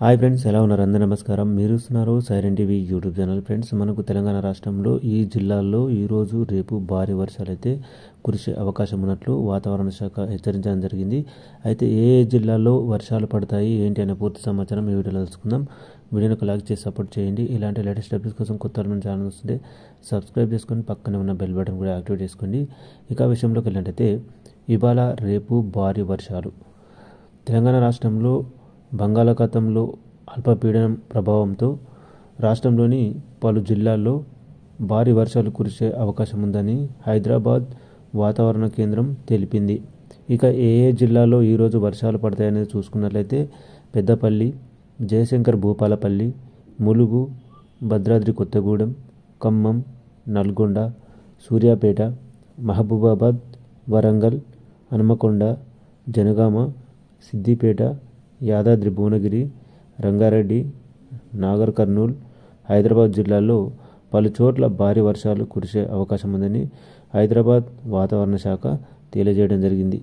hi friends ఎలా ఉన్నారు అందరూ నమస్కారం మీరు ఇస్తున్నారు siren TV YouTube channel friends మనకు తెలంగాణ రాష్ట్రంలో ఈ జిల్లాల్లో ఈరోజు రేపు భారీ వర్షాలైతే కురిసే అవకాశం ఉన్నట్లు వాతావరణ శాఖ హెచ్చరించడం జరిగింది అయితే ఏ ఏ జిల్లాల్లో వర్షాలు పడతాయి ఏంటి అనే పూర్తి సమాచారం ఈ వీడియోలో తెలుసుకుందాం వీడియోని లైక్ చేసి సపోర్ట్ చేయండి ఇలాంటి లేటెస్ట్ అప్డేట్స్ కోసం కొత్త ఛానల్ వస్తుంటే సబ్స్క్రైబ్ చేసుకొని పక్కనే ఉన్న బెల్ బటన్ కూడా యాక్టివేట్ చేసుకోండి ఇక విషయంలోకి వెళ్ళినట్టయితే ఇవాళ రేపు భారీ వర్షాలు తెలంగాణ రాష్ట్రంలో బంగాళాఖాతంలో అల్పపీడనం ప్రభావంతో రాష్ట్రంలోని పలు జిల్లాల్లో భారీ వర్షాలు కురిసే అవకాశం ఉందని హైదరాబాద్ వాతావరణ కేంద్రం తెలిపింది ఇక ఏ ఏ జిల్లాలో ఈరోజు వర్షాలు పడతాయనేది చూసుకున్నట్లయితే పెద్దపల్లి జయశంకర్ భూపాలపల్లి ములుగు భద్రాద్రి కొత్తగూడెం ఖమ్మం నల్గొండ సూర్యాపేట మహబూబాబాద్ వరంగల్ హనుమకొండ జనగామ సిద్దిపేట యాదాద్రి భువనగిరి రంగారెడ్డి నాగర్ కర్నూల్ హైదరాబాద్ జిల్లాల్లో పలుచోట్ల భారీ వర్షాలు కురిసే అవకాశం ఉందని హైదరాబాద్ వాతావరణ శాఖ తెలియజేయడం జరిగింది